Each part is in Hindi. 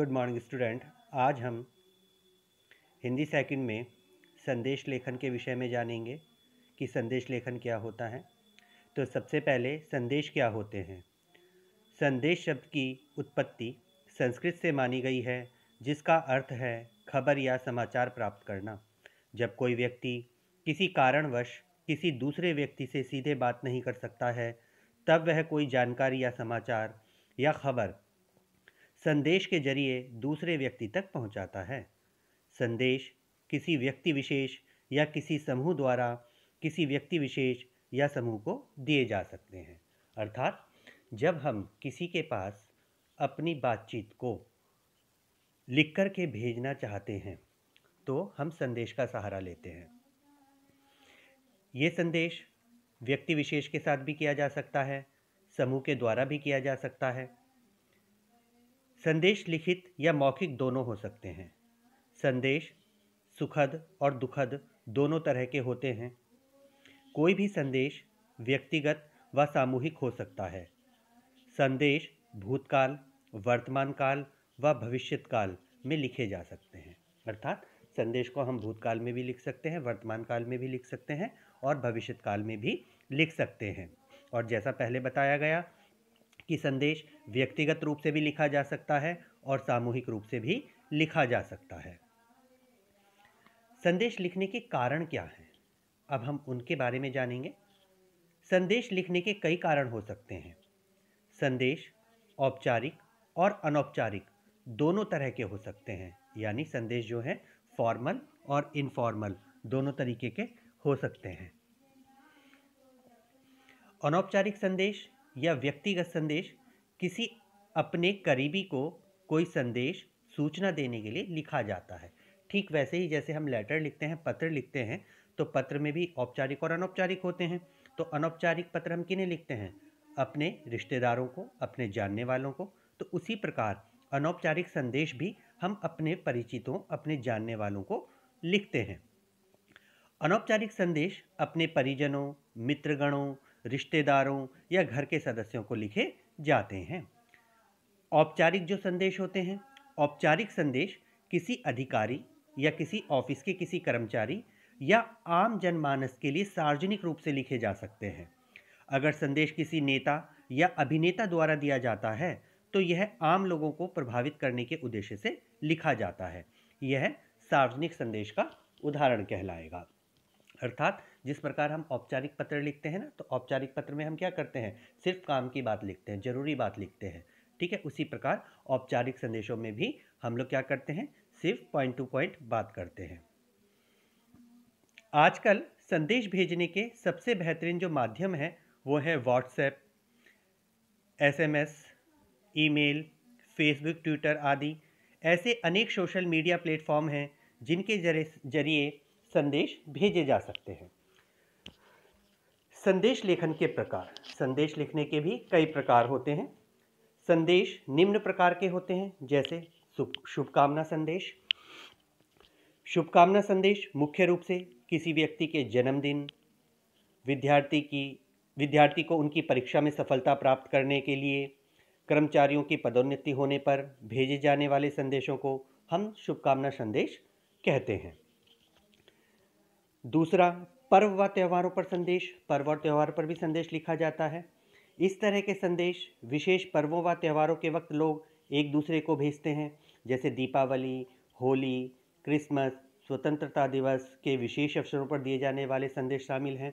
गुड मॉर्निंग स्टूडेंट आज हम हिंदी सेकंड में संदेश लेखन के विषय में जानेंगे कि संदेश लेखन क्या होता है तो सबसे पहले संदेश क्या होते हैं संदेश शब्द की उत्पत्ति संस्कृत से मानी गई है जिसका अर्थ है खबर या समाचार प्राप्त करना जब कोई व्यक्ति किसी कारणवश किसी दूसरे व्यक्ति से सीधे बात नहीं कर सकता है तब वह कोई जानकारी या समाचार या खबर संदेश के जरिए दूसरे व्यक्ति तक पहुंचाता है संदेश किसी व्यक्ति विशेष या किसी समूह द्वारा किसी व्यक्ति विशेष या समूह को दिए जा सकते हैं अर्थात जब हम किसी के पास अपनी बातचीत को लिख कर के भेजना चाहते हैं तो हम संदेश का सहारा लेते हैं ये संदेश व्यक्ति विशेष के साथ भी किया जा सकता है समूह के द्वारा भी किया जा सकता है संदेश लिखित या मौखिक दोनों हो सकते हैं संदेश सुखद और दुखद दोनों तरह के होते हैं कोई भी संदेश व्यक्तिगत व सामूहिक हो सकता है संदेश भूतकाल वर्तमान काल व भविष्यत काल में लिखे जा सकते हैं अर्थात संदेश को हम भूतकाल में भी लिख सकते हैं वर्तमान काल में भी लिख सकते हैं और भविष्यत काल में भी लिख सकते हैं और जैसा पहले बताया गया कि संदेश व्यक्तिगत रूप से भी लिखा जा सकता है और सामूहिक रूप से भी लिखा जा सकता है संदेश लिखने के कारण क्या हैं अब हम उनके बारे में जानेंगे संदेश लिखने के कई कारण हो सकते हैं संदेश औपचारिक और अनौपचारिक दोनों तरह के हो सकते हैं यानी संदेश जो है फॉर्मल और इनफॉर्मल दोनों तरीके के हो सकते हैं अनौपचारिक संदेश या व्यक्तिगत संदेश किसी अपने करीबी को कोई संदेश सूचना देने के लिए लिखा जाता है ठीक वैसे ही जैसे हम लेटर लिखते हैं पत्र लिखते हैं तो पत्र में भी औपचारिक और अनौपचारिक होते हैं तो अनौपचारिक पत्र हम किन्हें लिखते हैं अपने रिश्तेदारों को अपने जानने वालों को तो उसी प्रकार अनौपचारिक संदेश भी हम अपने परिचितों अपने जानने वालों को लिखते हैं अनौपचारिक संदेश अपने परिजनों मित्रगणों रिश्तेदारों या घर के सदस्यों को लिखे जाते हैं औपचारिक जो संदेश होते हैं औपचारिक संदेश किसी अधिकारी या किसी ऑफिस के किसी कर्मचारी या आम जनमानस के लिए सार्वजनिक रूप से लिखे जा सकते हैं अगर संदेश किसी नेता या अभिनेता द्वारा दिया जाता है तो यह आम लोगों को प्रभावित करने के उद्देश्य से लिखा जाता है यह सार्वजनिक संदेश का उदाहरण कहलाएगा अर्थात जिस प्रकार हम औपचारिक पत्र लिखते हैं ना तो औपचारिक पत्र में हम क्या करते हैं सिर्फ काम की बात लिखते हैं ज़रूरी बात लिखते हैं ठीक है उसी प्रकार औपचारिक संदेशों में भी हम लोग क्या करते हैं सिर्फ पॉइंट टू पॉइंट बात करते हैं आजकल संदेश भेजने के सबसे बेहतरीन जो माध्यम है वो है WhatsApp SMS, email, Facebook Twitter आदि ऐसे अनेक सोशल मीडिया प्लेटफॉर्म हैं जिनके जरिए संदेश भेजे जा सकते हैं संदेश लेखन के प्रकार संदेश लिखने के भी कई प्रकार होते हैं संदेश निम्न प्रकार के होते हैं जैसे शुभकामना संदेश शुभकामना संदेश मुख्य रूप से किसी व्यक्ति के जन्मदिन विद्यार्थी की विद्यार्थी को उनकी परीक्षा में सफलता प्राप्त करने के लिए कर्मचारियों की पदोन्नति होने पर भेजे जाने वाले संदेशों को हम शुभकामना संदेश कहते हैं दूसरा पर्व व त्यौहारों पर संदेश पर्व और त्यौहारों पर भी संदेश लिखा जाता है इस तरह के संदेश विशेष पर्वों व त्यौहारों के वक्त लोग एक दूसरे को भेजते हैं जैसे दीपावली होली क्रिसमस स्वतंत्रता दिवस के विशेष अवसरों पर दिए जाने वाले संदेश शामिल हैं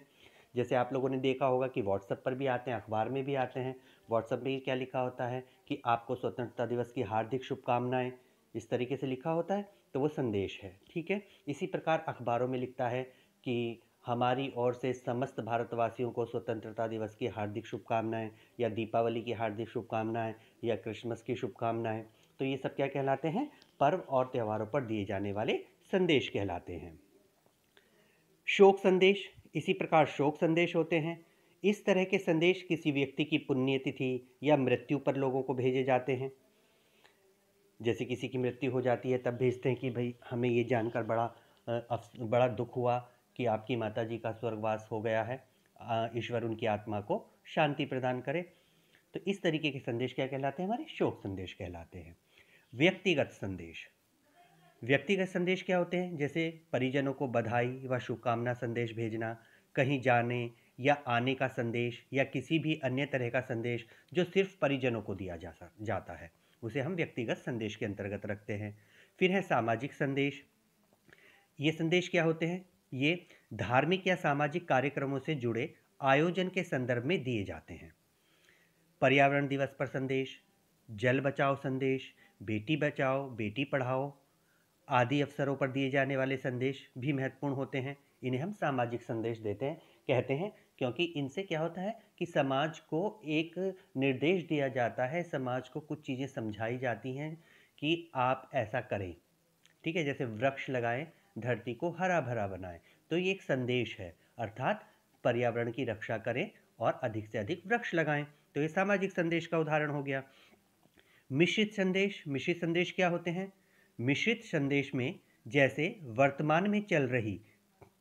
जैसे आप लोगों ने देखा होगा कि व्हाट्सएप पर भी आते हैं अखबार में भी आते हैं व्हाट्सएप में क्या लिखा होता है कि आपको स्वतंत्रता दिवस की हार्दिक शुभकामनाएँ इस तरीके से लिखा होता है तो वो संदेश है ठीक है इसी प्रकार अखबारों में लिखता है कि हमारी ओर से समस्त भारतवासियों को स्वतंत्रता दिवस की हार्दिक शुभकामनाएं या दीपावली की हार्दिक शुभकामनाएं या क्रिसमस की शुभकामनाएं तो ये सब क्या कहलाते हैं पर्व और त्योहारों पर दिए जाने वाले संदेश कहलाते हैं शोक संदेश इसी प्रकार शोक संदेश होते हैं इस तरह के संदेश किसी व्यक्ति की पुण्यतिथि या मृत्यु पर लोगों को भेजे जाते हैं जैसे किसी की मृत्यु हो जाती है तब भेजते हैं कि भाई हमें ये जानकर बड़ा बड़ा दुख हुआ कि आपकी माता जी का स्वर्गवास हो गया है ईश्वर उनकी आत्मा को शांति प्रदान करे तो इस तरीके के संदेश क्या कहलाते हैं हमारे शोक संदेश कहलाते हैं व्यक्तिगत संदेश व्यक्तिगत संदेश क्या होते हैं जैसे परिजनों को बधाई व शुभकामना संदेश भेजना कहीं जाने या आने का संदेश या किसी भी अन्य तरह का संदेश जो सिर्फ परिजनों को दिया जा जाता है उसे हम व्यक्तिगत संदेश के अंतर्गत रखते हैं फिर है सामाजिक संदेश ये संदेश क्या होते हैं ये धार्मिक या सामाजिक कार्यक्रमों से जुड़े आयोजन के संदर्भ में दिए जाते हैं पर्यावरण दिवस पर संदेश जल बचाओ संदेश बेटी बचाओ बेटी पढ़ाओ आदि अवसरों पर दिए जाने वाले संदेश भी महत्वपूर्ण होते हैं इन्हें हम सामाजिक संदेश देते हैं कहते हैं क्योंकि इनसे क्या होता है कि समाज को एक निर्देश दिया जाता है समाज को कुछ चीज़ें समझाई जाती हैं कि आप ऐसा करें ठीक है जैसे वृक्ष लगाएं धरती को हरा भरा बनाएं तो ये एक संदेश है अर्थात पर्यावरण की रक्षा करें और अधिक से अधिक वृक्ष लगाएं तो ये सामाजिक संदेश का उदाहरण हो गया मिश्रित संदेश मिश्रित संदेश क्या होते हैं मिश्रित संदेश में जैसे वर्तमान में चल रही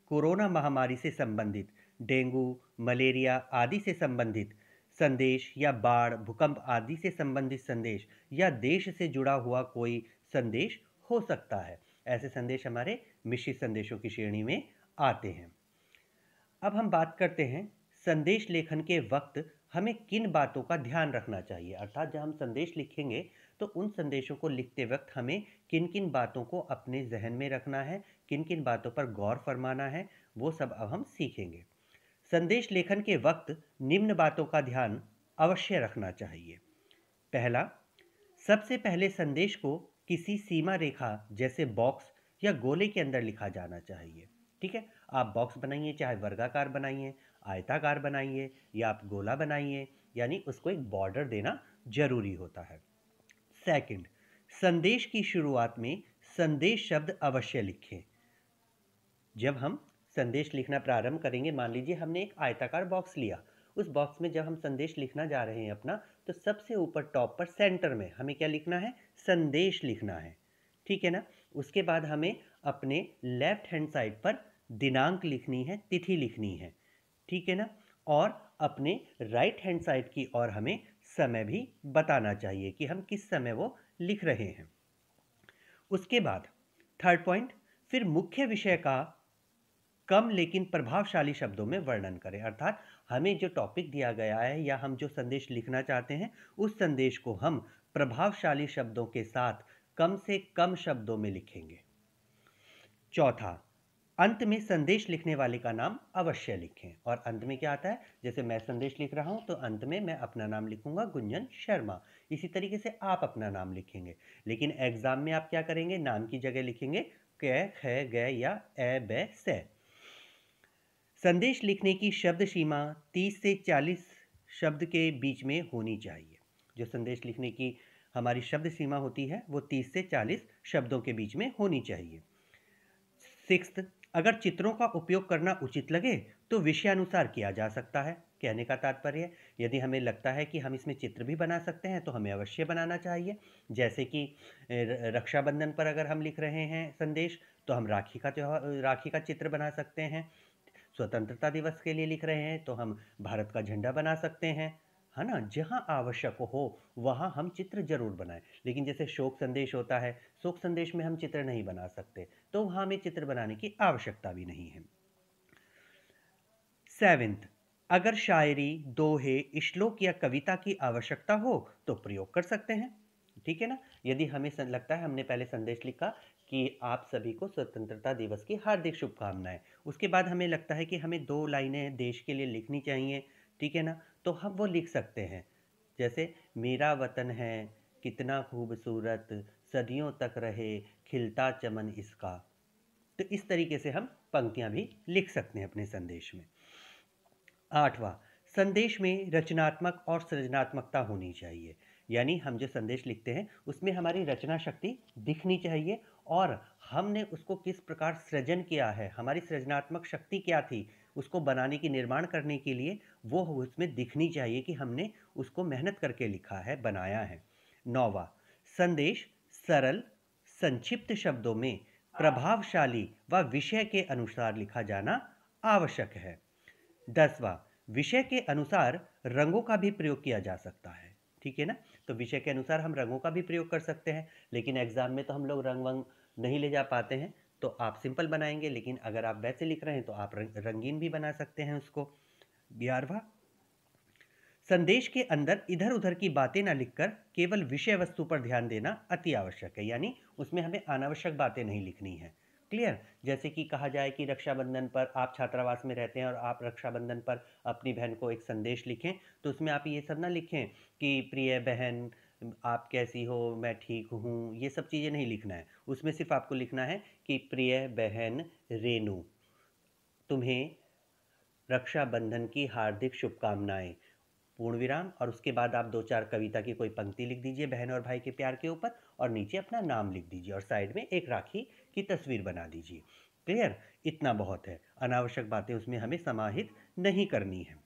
कोरोना महामारी से संबंधित डेंगू मलेरिया आदि से संबंधित संदेश या बाढ़ भूकंप आदि से संबंधित संदेश या देश से जुड़ा हुआ कोई संदेश हो सकता है ऐसे संदेश हमारे मिश्रित संदेशों की श्रेणी में आते हैं अब हम बात करते हैं संदेश लेखन के वक्त हमें किन बातों का ध्यान रखना चाहिए अर्थात जब हम संदेश लिखेंगे तो उन संदेशों को लिखते वक्त हमें किन किन बातों को अपने जहन में रखना है किन किन बातों पर गौर फरमाना है वो सब अब हम सीखेंगे संदेश लेखन के वक्त निम्न बातों का ध्यान अवश्य रखना चाहिए पहला सबसे पहले संदेश को किसी सीमा रेखा जैसे बॉक्स या गोले के अंदर लिखा जाना चाहिए ठीक है आप बॉक्स बनाइए चाहे वर्गाकार बनाइए आयताकार बनाइए या आप गोला बनाइए यानी उसको एक बॉर्डर देना जरूरी होता है सेकंड संदेश की शुरुआत में संदेश शब्द अवश्य लिखें जब हम संदेश लिखना प्रारंभ करेंगे मान लीजिए हमने एक आयताकार बॉक्स लिया उस बॉक्स में जब हम संदेश लिखना जा रहे हैं अपना तो सबसे ऊपर टॉप पर सेंटर में हमें क्या लिखना है संदेश लिखना है ठीक है ना उसके बाद हमें अपने लेफ्ट हैंड साइड पर दिनांक लिखनी है तिथि लिखनी है ठीक है ना और अपने राइट हैंड साइड की और हमें समय भी बताना चाहिए कि हम किस समय वो लिख रहे हैं उसके बाद थर्ड पॉइंट फिर मुख्य विषय का कम लेकिन प्रभावशाली शब्दों में वर्णन करें अर्थात हमें जो टॉपिक दिया गया है या हम जो संदेश लिखना चाहते हैं उस संदेश को हम प्रभावशाली शब्दों के साथ कम से कम शब्दों में लिखेंगे चौथा अंत में संदेश लिखने वाले का नाम अवश्य लिखें और अंत में क्या आता है जैसे मैं संदेश लिख रहा हूं तो अंत में मैं अपना नाम लिखूंगा गुंजन शर्मा इसी तरीके से आप अपना नाम लिखेंगे लेकिन एग्जाम में आप क्या करेंगे नाम की जगह लिखेंगे क ख ग या ए ब स संदेश लिखने की शब्द सीमा 30 से 40 शब्द के बीच में होनी चाहिए जो संदेश लिखने की हमारी शब्द सीमा होती है वो तीस से चालीस शब्दों के बीच में होनी चाहिए सिक्स अगर चित्रों का उपयोग करना उचित लगे तो विषयानुसार किया जा सकता है कहने का तात्पर्य यदि हमें लगता है कि हम इसमें चित्र भी बना सकते हैं तो हमें अवश्य बनाना चाहिए जैसे कि रक्षाबंधन पर अगर हम लिख रहे हैं संदेश तो हम राखी का त्यौहार राखी का चित्र बना सकते हैं स्वतंत्रता दिवस के लिए लिख रहे हैं तो हम भारत का झंडा बना सकते हैं है ना जहाँ आवश्यक हो वहाँ हम चित्र जरूर बनाएं लेकिन जैसे शोक संदेश होता है शोक संदेश में हम चित्र नहीं बना सकते तो वहाँ हमें चित्र बनाने की आवश्यकता भी नहीं है सेवेंथ अगर शायरी दोहे श्लोक या कविता की आवश्यकता हो तो प्रयोग कर सकते हैं ठीक है ना यदि हमें लगता है हमने पहले संदेश लिखा कि आप सभी को स्वतंत्रता दिवस की हार्दिक शुभकामनाएं उसके बाद हमें लगता है कि हमें दो लाइनें देश के लिए लिखनी चाहिए ठीक है ना तो हम वो लिख सकते हैं जैसे मेरा वतन है कितना खूबसूरत सदियों तक रहे खिलता चमन इसका तो इस तरीके से हम पंक्तियाँ भी लिख सकते हैं अपने संदेश में आठवा संदेश में रचनात्मक और सृजनात्मकता होनी चाहिए यानी हम जो संदेश लिखते हैं उसमें हमारी रचना शक्ति दिखनी चाहिए और हमने उसको किस प्रकार सृजन किया है हमारी सृजनात्मक शक्ति क्या थी उसको बनाने की निर्माण करने के लिए वो उसमें दिखनी चाहिए कि हमने उसको मेहनत करके लिखा है बनाया है नौवा संदेश सरल संक्षिप्त शब्दों में प्रभावशाली व विषय के अनुसार लिखा जाना आवश्यक है दसवा विषय के अनुसार रंगों का भी प्रयोग किया जा सकता है ठीक है ना तो विषय के अनुसार हम रंगों का भी प्रयोग कर सकते हैं लेकिन एग्ज़ाम में तो हम लोग रंग वंग नहीं ले जा पाते हैं तो आप सिंपल बनाएंगे लेकिन अगर आप वैसे लिख रहे हैं तो आप रंगीन भी बना सकते हैं उसको ग्यारहवा संदेश के अंदर इधर उधर की बातें ना लिखकर केवल विषय वस्तु पर ध्यान देना अति आवश्यक है यानी उसमें हमें अनावश्यक बातें नहीं लिखनी है क्लियर जैसे कि कहा जाए कि रक्षाबंधन पर आप छात्रावास में रहते हैं और आप रक्षाबंधन पर अपनी बहन को एक संदेश लिखें तो उसमें आप ये सब ना लिखें कि प्रिय बहन आप कैसी हो मैं ठीक हूँ ये सब चीज़ें नहीं लिखना है उसमें सिर्फ आपको लिखना है कि प्रिय बहन रेनू तुम्हें रक्षाबंधन की हार्दिक शुभकामनाएं पूर्ण विराम और उसके बाद आप दो चार कविता की कोई पंक्ति लिख दीजिए बहन और भाई के प्यार के ऊपर और नीचे अपना नाम लिख दीजिए और साइड में एक राखी की तस्वीर बना दीजिए क्लियर इतना बहुत है अनावश्यक बातें उसमें हमें समाहित नहीं करनी है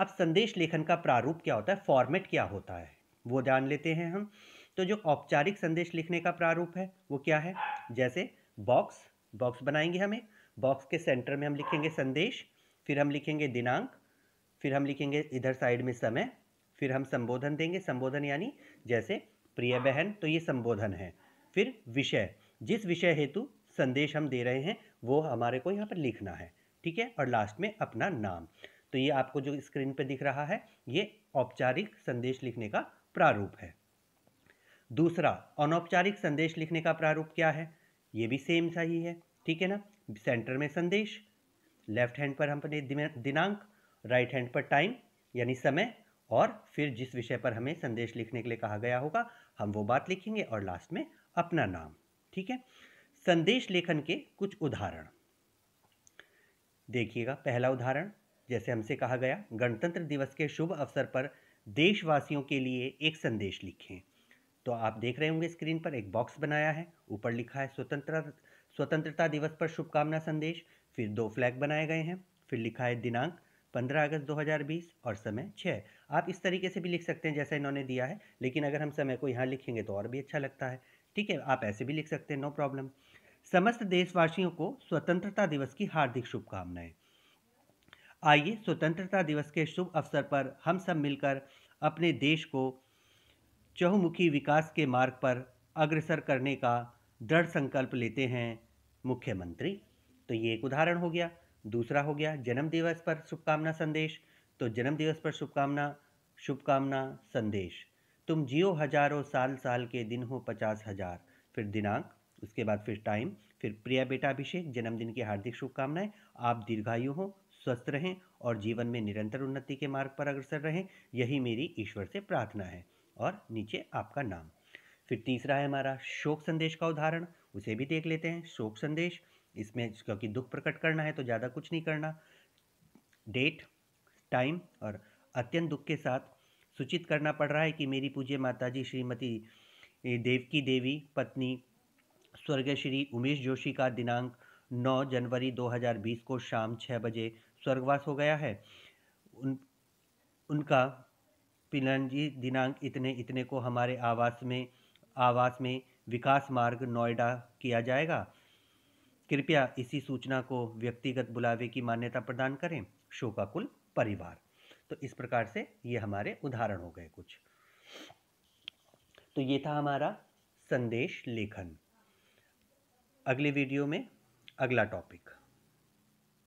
अब संदेश लेखन का प्रारूप क्या होता है फॉर्मेट क्या होता है वो जान लेते हैं हम तो जो औपचारिक संदेश लिखने का प्रारूप है वो क्या है जैसे बॉक्स बॉक्स बनाएंगे हमें बॉक्स के सेंटर में हम लिखेंगे संदेश फिर हम लिखेंगे दिनांक फिर हम लिखेंगे इधर साइड में समय फिर हम संबोधन देंगे संबोधन यानी जैसे प्रिय बहन तो ये संबोधन है फिर विषय जिस विषय हेतु संदेश हम दे रहे हैं वो हमारे को यहाँ पर लिखना है ठीक है और लास्ट में अपना नाम तो ये आपको जो स्क्रीन पर दिख रहा है ये औपचारिक संदेश लिखने का प्रारूप है दूसरा अनौपचारिक संदेश लिखने का प्रारूप क्या है ये भी सेम सा ही है ठीक है ना सेंटर में संदेश लेफ्ट हैंड पर हम दिनांक राइट हैंड पर टाइम यानी समय और फिर जिस विषय पर हमें संदेश लिखने के लिए कहा गया होगा हम वो बात लिखेंगे और लास्ट में अपना नाम ठीक है संदेश लेखन के कुछ उदाहरण देखिएगा पहला उदाहरण जैसे हमसे कहा गया गणतंत्र दिवस के शुभ अवसर पर देशवासियों के लिए एक संदेश लिखें तो आप देख रहे होंगे स्क्रीन पर एक बॉक्स बनाया है ऊपर लिखा है स्वतंत्रता स्वतंत्रता दिवस पर शुभकामना संदेश फिर दो फ्लैग बनाए गए हैं फिर लिखा है दिनांक 15 अगस्त 2020 और समय 6 आप इस तरीके से भी लिख सकते हैं जैसा इन्होंने दिया है लेकिन अगर हम समय को यहाँ लिखेंगे तो और भी अच्छा लगता है ठीक है आप ऐसे भी लिख सकते हैं नो प्रॉब्लम समस्त देशवासियों को स्वतंत्रता दिवस की हार्दिक शुभकामनाएं आइए स्वतंत्रता दिवस के शुभ अवसर पर हम सब मिलकर अपने देश को चहुमुखी विकास के मार्ग पर अग्रसर करने का दृढ़ संकल्प लेते हैं मुख्यमंत्री तो ये एक उदाहरण हो गया दूसरा हो गया जन्म दिवस पर शुभकामना संदेश तो जन्म दिवस पर शुभकामना शुभकामना संदेश तुम जियो हजारों साल साल के दिन हो पचास हजार फिर दिनांक उसके बाद फिर टाइम फिर प्रिया बेटा अभिषेक जन्मदिन की हार्दिक शुभकामनाएं आप दीर्घायु हो स्वस्थ रहें और जीवन में निरंतर उन्नति के मार्ग पर अग्रसर रहें यही मेरी ईश्वर से प्रार्थना है और नीचे आपका नाम फिर तीसरा है हमारा शोक संदेश का उदाहरण उसे भी देख लेते हैं शोक संदेश इसमें क्योंकि दुख प्रकट करना है तो ज़्यादा कुछ नहीं करना डेट टाइम और अत्यंत दुख के साथ सूचित करना पड़ रहा है कि मेरी पूज्य माताजी श्रीमती देव की देवी पत्नी स्वर्गीय श्री उमेश जोशी का दिनांक 9 जनवरी 2020 को शाम 6 बजे स्वर्गवास हो गया है उन उनका पिलनजी दिनांक इतने इतने को हमारे आवास में आवास में विकास मार्ग नोएडा किया जाएगा कृपया इसी सूचना को व्यक्तिगत बुलावे की मान्यता प्रदान करें शोकाकुल परिवार तो इस प्रकार से ये हमारे उदाहरण हो गए कुछ तो ये था हमारा संदेश लेखन अगले वीडियो में अगला टॉपिक